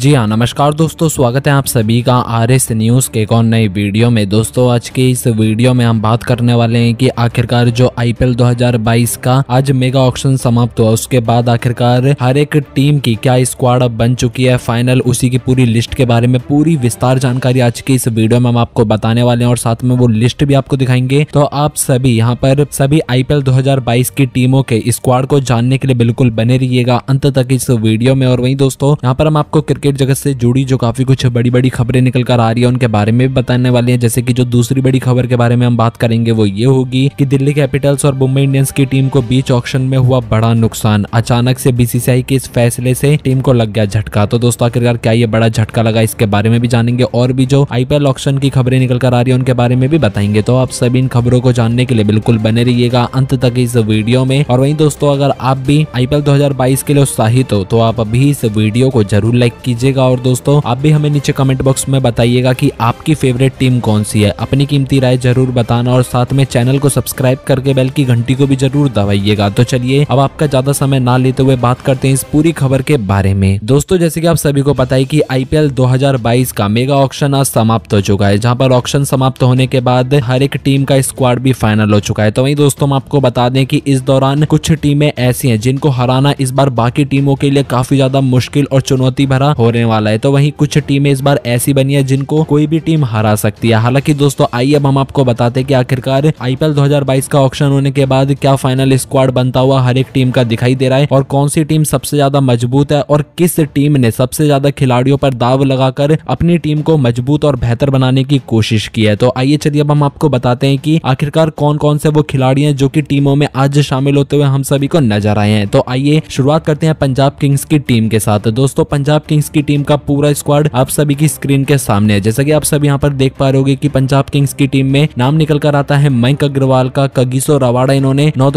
जी हाँ नमस्कार दोस्तों स्वागत है आप सभी का आर एस न्यूज़ के एक और नई वीडियो में दोस्तों आज के इस वीडियो में हम बात करने वाले हैं कि आखिरकार जो आईपीएल 2022 का आज मेगा ऑक्शन समाप्त हुआ उसके बाद आखिरकार हर एक टीम की क्या स्क्वाड अब बन चुकी है फाइनल उसी की पूरी लिस्ट के बारे में पूरी विस्तार जानकारी आज की इस वीडियो में हम आपको बताने वाले हैं और साथ में वो लिस्ट भी आपको दिखाएंगे तो आप सभी यहाँ पर सभी आईपीएल दो की टीमों के स्क्वाड को जानने के लिए बिल्कुल बने रहिएगा अंत तक इस वीडियो में और वही दोस्तों यहाँ पर हम आपको क्रिकेट क्रिकेट जगत से जुड़ी जो काफ़ी कुछ बड़ी बड़ी खबरें निकल कर आ रही है उनके बारे में भी बताने वाले हैं जैसे कि जो दूसरी बड़ी खबर के बारे में हम बात करेंगे वो ये होगी कि दिल्ली कैपिटल्स और मुंबई इंडियंस की टीम को बीच ऑप्शन में हुआ बड़ा नुकसान अचानक से बीसीसीआई के इस फैसले से टीम को लग गया झटका तो दोस्तों आखिरकार क्या ये बड़ा झटका लगा इसके बारे में भी जानेंगे और भी जो आईपीएल ऑप्शन की खबरें निकल कर आ रही है उनके बारे में भी बताएंगे तो आप सभी इन खबरों को जानने के लिए बिल्कुल बने रहिएगा अंत तक इस वीडियो में और वही दोस्तों अगर आप भी आईपीएल दो के लिए उत्साहित हो तो आप अभी इस वीडियो को जरूर लाइक कीजिए दीजिएगा और दोस्तों आप भी हमें नीचे कमेंट बॉक्स में बताइएगा कि आपकी फेवरेट टीम कौन सी है अपनी कीमती राय जरूर बताना और साथ में चैनल को सब्सक्राइब करके बेल की घंटी को भी जरूर दबाइएगा तो चलिए अब आपका ज्यादा समय ना लेते हुए बात करते हैं इस पूरी खबर के बारे में दोस्तों जैसे कि आप सभी को पता है कि आईपीएल 2022 का मेगा ऑक्शन आज समाप्त हो चुका है जहां पर ऑक्शन समाप्त होने के बाद हर एक टीम का स्क्वाड भी फाइनल हो चुका है तो वही दोस्तों हम आपको बता दें कि इस दौरान कुछ टीमें ऐसी हैं जिनको हराना इस बार बाकी टीमों के लिए काफी ज्यादा मुश्किल और चुनौती भरा हो होने वाला है तो वहीं कुछ टीमें इस बार ऐसी बनी है जिनको कोई भी टीम हरा सकती है हालांकि दोस्तों आइए अब हम आपको बताते कि आखिरकार आईपीएल 2022 का ऑप्शन होने के बाद क्या फाइनल स्क्वाड बनता हुआ हर एक टीम का दिखाई दे रहा है और कौन सी टीम सबसे ज्यादा मजबूत है और किस टीम ने सबसे ज्यादा खिलाड़ियों पर दाव लगाकर अपनी टीम को मजबूत और बेहतर बनाने की कोशिश की है तो आइए चलिए अब हम आपको बताते हैं कि आखिरकार कौन कौन से वो खिलाड़ी हैं जो कि टीमों में आज शामिल होते हुए हम सभी को नजर आए हैं तो आइए शुरुआत करते हैं पंजाब किंग्स की टीम के साथ दोस्तों पंजाब किंग्स की की टीम का पूरा स्क्वाड आप सभी की स्क्रीन के सामने है जैसा की आप सब यहाँ पर देख पा रहे की पंजाब किंग्स की टीम में नाम निकल कर आता है मयंक अग्रवाल का कगिसो रवाड़ा इन्होंने नौ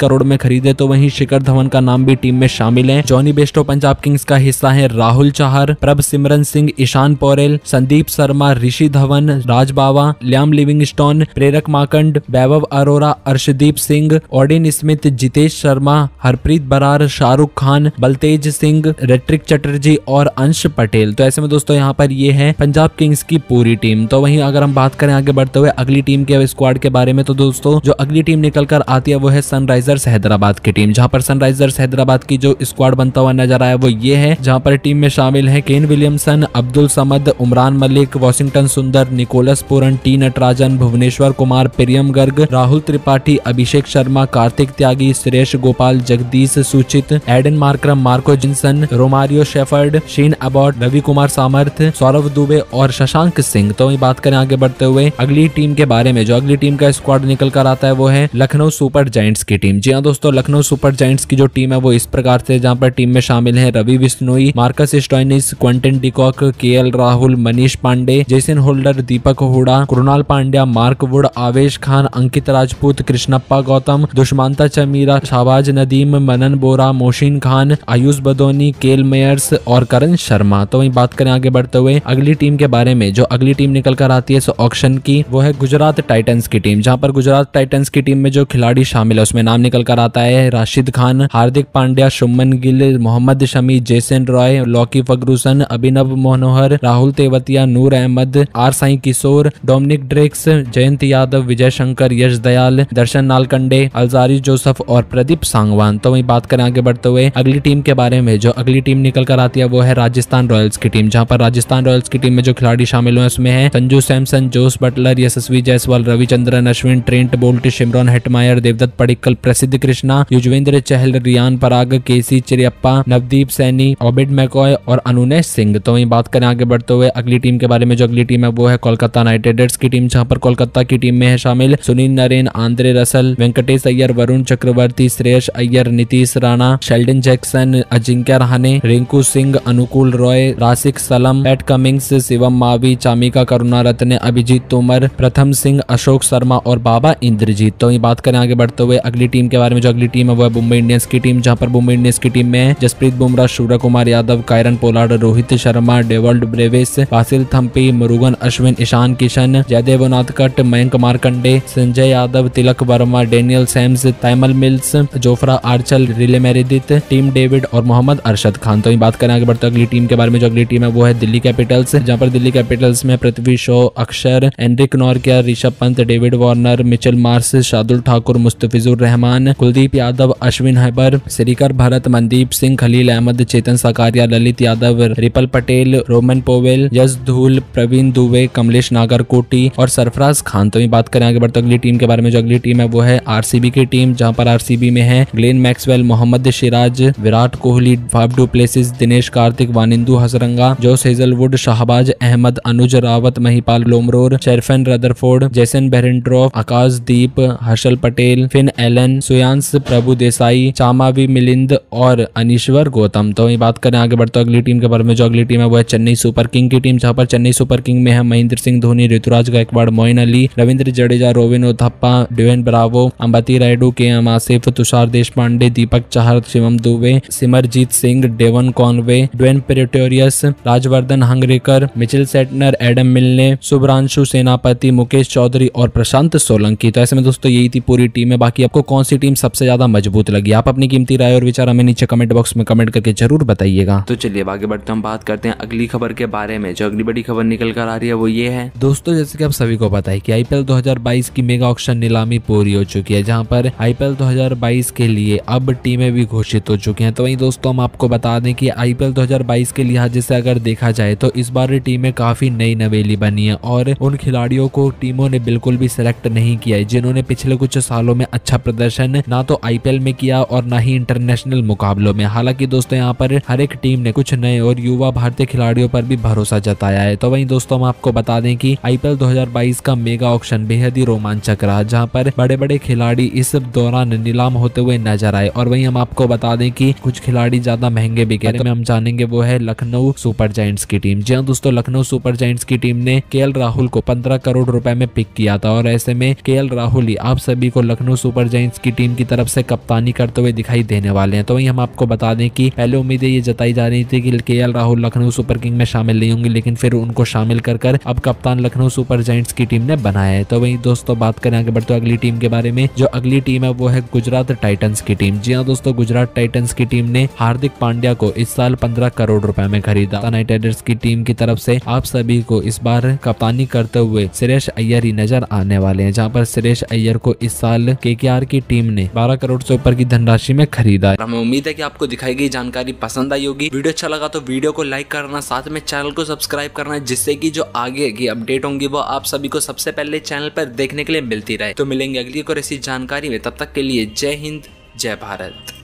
करोड़ में खरीदे तो वही शिखर धवन का नाम भी टीम में शामिल है जॉनी बेस्टो पंजाब किंग्स का हिस्सा है Rahul Chahar Prabhsimran Singh Ishan Porel Sandeep Sharma Rishi Dhawan Raj Bawa Liam Livingstone Prerak Mankad Vaibhav Arora Arshdeep Singh Odean Smith Jitesh Sharma Harpreet Brar Shahrukh Khan Baltej Singh Ritik Chatterjee और और अंश पटेल तो ऐसे में दोस्तों यहाँ पर ये है पंजाब किंग्स की पूरी टीम तो वहीं अगर हम बात करें आगे बढ़ते हुए अगली टीम के स्क्वाड के बारे में तो दोस्तों जो अगली टीम निकल कर आती है वो है सनराइजर्स हैदराबाद की टीम जहाँ पर सनराइजर्स हैदराबाद की जो स्क्वाड बनता हुआ नजर आया वो ये है जहाँ पर टीम में शामिल है Kane Williamson Abdul Samad Umran Malik Washington Sundar Nicholas Pooran T Natarajan Bhuvneshwar Kumar Priyam Garg Rahul Tripathi Abhishek Sharma Kartik Tyagi Suresh Gopal Jagadeesha Suchith Aiden Markram Marco Jansen Romario Shepherd Sean Abbott Ravi Kumar Samarth Saurabh Dubey और शशांक सिंह तो वही बात करें आगे बढ़ते हुए अगली टीम के बारे में जो अगली टीम का स्क्वाड निकल कर आता है वो है लखनऊ सुपर जाइंट्स की टीम जी हाँ दोस्तों लखनऊ सुपर जाइंट्स की जो टीम है वो इस प्रकार से जहाँ पर टीम में शामिल है Ravi Bishnoi Marcus Stoinis Quinton de Kock K Rahul Manish Pandey Jason Holder Deepak Hooda Krunal Pandya Mark Wood Avesh Khan अंकित राजपूत कृष्णप्पा गौतम दुष्मांता चमीरा शाहबाज नदीम मनन बोरा मोशिन खान आयुष बदोनी केल मेयर्स और करण शर्मा तो वही बात करें आगे बढ़ते हुए अगली टीम के बारे में जो अगली टीम निकल कर आती है सो ऑप्शन की वो है गुजरात टाइटन्स की टीम जहां पर गुजरात टाइटन्स की टीम में जो खिलाड़ी शामिल है उसमें नाम निकल कर आता है Rashid Khan Hardik Pandya Shubman Gill Mohammed Shami Jason Roy Lockie Ferguson Abhinav Manohar Rahul Tewatia Noor Ahmad R Sai Kishore Dominic Drakes Jayant Yadav Vijay Shankar Yash Dayal Darshan Nalkande Alzarri Joseph और प्रदीप सांगवान तो वही बात करें आगे बढ़ते हुए अगली टीम के बारे में जो अगली टीम निकल कर आती है वो है राजस्थान रॉयल्स की टीम जहां पर राजस्थान रॉयल्स की टीम में जो खिलाड़ी शामिल हुए उसमें है Sanju Samson Jos Buttler Yashasvi Jaiswal Ravichandran Ashwin Trent Boult Shimron Hetmyer Devdutt Padikkal Prasidh Krishna Yuzvendra Chahal Riyan Parag K C Cariappa Navdeep Saini Obed McCoy और अनुनेश सिंह तो वही बात करें आगे बढ़ते हुए अगली टीम के बारे में जो अगली टीम है वो है कोलकाता नाइट राइडर्स की टीम जहां पर कोलकाता की टीम में है शामिल Sunil Narine Andre Russell Venkatesh Iyer Varun Chakravarthy Shreyas Iyer Nitish Rana Sheldon Jackson Ajinkya Rahane Rinku Singh Anukul Roy Rasikh Salam Pat Cummins Shivam Mavi Chamika Karunaratne Abhijeet Tomar Pratham Singh Ashok Sharma और बाबा इंद्रजीत तो ये बात करें आगे बढ़ते हुए अगली टीम के बारे में जो अगली टीम है वो है मुंबई इंडियंस की टीम जहां पर मुंबई इंडियंस की टीम में Jasprit Bumrah Suryakumar Yadav Kieron Pollard Rohit Sharma Dewald Brevis Basil Thampi Murugan Ashwin Ishan Kishan Jaydev Unadkat Mayank Markande Sanjay Yadav Tilak Varma Daniel Sams Tymal Mills Jofra Archer Riley Meredith Tim David और मोहम्मद अरशद खान तो ये बात करें आगे बढ़ते तो अगली टीम के बारे में जो अगली टीम है वो है दिल्ली कैपिटल्स जहां पर दिल्ली कैपिटल्स में Prithvi Shaw Axar Anrich Nortje Rishabh Pant David Warner Mitchell Marsh Shardul Thakur Mustafizur Rahman Kuldeep Yadav Ashwin Hebbar Srikar Bharat Mandeep Singh Khaleel Ahmed Chetan Sakariya Lalit Yadav Ripal Patel Rovman Powell Yash Dhull Praveen Dubey Kamlesh Nagarkoti और सरफराज खान तो ये बात करें आगे बढ़ते अगली टीम के बारे में जो अगली टीम है वो है आरसीबी की टीम जहां पर आरसीबी में है Glenn Maxwell Mohammed Siraj Virat Kohli Faf du Plessis Dinesh कार Karthik Wanindu Hasaranga Josh Hazlewood Shahbaz Ahmed Anuj Rawat Mahipal Lomror Sherfane Rutherford Jason Akash Deep Harshal Patel Finn Allen सुयांस प्रभु देसाई चामावी मिलिंद और अनिश्वर गौतम तो ये बात करें आगे बढ़ते अगली टीम के बारे में जो अगली टीम है वो है चेन्नई सुपर किंग की टीम जहां पर चेन्नई सुपर किंग में है Mahendra Singh Dhoni Ruturaj Gaikwad Moeen Ali Ravindra Jadeja Robin Uthappa Dwayne Bravo Ambati Rayudu K M Asif Tushar Deshpande Deepak Chahar Shivam Dube Simarjeet Singh Devon Conway Dwaine Pretorius Rajvardhan Hangargekar Mitchell Santner Adam Milne Subhranshu सेनापति मुकेश चौधरी और प्रशांत सोलंकी तो ऐसे में दोस्तों यही थी पूरी टीम है बाकी आपको कौन सी टीम सबसे ज्यादा मजबूत लगी आप अपनी कीमती राय और विचार हमें नीचे कमेंट बॉक्स में कमेंट करके जरूर बताइएगा तो चलिए आगे बढ़ते हम बात करते हैं अगली खबर के बारे में जो अगली बड़ी खबर निकल कर आ रही है वो ये है दोस्तों जैसे की आप सभी को पता है की आईपीएल 2022 की मेगा ऑप्शन नीलामी पूरी हो चुकी है जहाँ पर आईपीएल 2022 के लिए अब टीमें भी घोषित हो चुकी है तो वही दोस्तों हम आपको बता दें की आईपीएल दो 2022 के लिहाजे से अगर देखा जाए तो इस बार टीम में काफी नई नवेली बनी है और उन खिलाड़ियों को टीमों ने बिल्कुल भी सिलेक्ट नहीं किया है जिन्होंने पिछले कुछ सालों में अच्छा प्रदर्शन ना तो आईपीएल में किया और ना ही इंटरनेशनल मुकाबलों में हालांकि दोस्तों यहाँ पर हर एक टीम ने कुछ नए और युवा भारतीय खिलाड़ियों पर भी भरोसा जताया है तो वही दोस्तों हम आपको बता दें की आईपीएल 2022 का मेगा ऑप्शन बेहद ही रोमांचक रहा जहाँ पर बड़े बड़े खिलाड़ी इस दौरान नीलाम होते हुए नजर आए और वहीं हम आपको बता दें कि कुछ खिलाड़ी ज्यादा महंगे बिके हाँ, तो में हम जानेंगे करेंगे वो है लखनऊ सुपर जाइंट्स की टीम जी हाँ दोस्तों लखनऊ सुपर जाइंट्स की टीम ने के राहुल को पंद्रह करोड़ रुपए में पिक किया था और ऐसे में के राहुल ही आप सभी को लखनऊ सुपर जाइंट्स की टीम की तरफ से कप्तानी करते हुए दिखाई देने वाले हैं तो वही हम आपको बता दें कि पहले उम्मीदें ये जताई जा रही थी कि के राहुल लखनऊ सुपर किंग में शामिल नहीं होंगे लेकिन फिर उनको शामिल कर कर अब कप्तान लखनऊ सुपर जाइंट्स की टीम ने बनाया है तो वही दोस्तों बात करें आगे बढ़ते अगली टीम के बारे में जो अगली टीम है वो है गुजरात टाइटन्स की टीम जी हाँ दोस्तों गुजरात टाइटन्स की टीम ने हार्दिक पांड्या को इस साल पंद्रह पंद्रह करोड़ रुपए में खरीदा नाइट राइडर्स की टीम की तरफ से आप सभी को इस बार कप्तानी करते हुए सुरेश अय्यर ही नजर आने वाले हैं जहां पर सुरेश अय्यर को इस साल के की टीम ने 12 करोड़ से ऊपर की धनराशि में खरीदा हमें उम्मीद है की आपको दिखाई गई जानकारी पसंद आई होगी वीडियो अच्छा लगा तो वीडियो को लाइक करना साथ में चैनल को सब्सक्राइब करना जिससे की जो आगे की अपडेट होंगी वो आप सभी को सबसे पहले चैनल पर देखने के लिए मिलती रहे तो मिलेंगे अगली और ऐसी जानकारी में तब तक के लिए जय हिंद जय भारत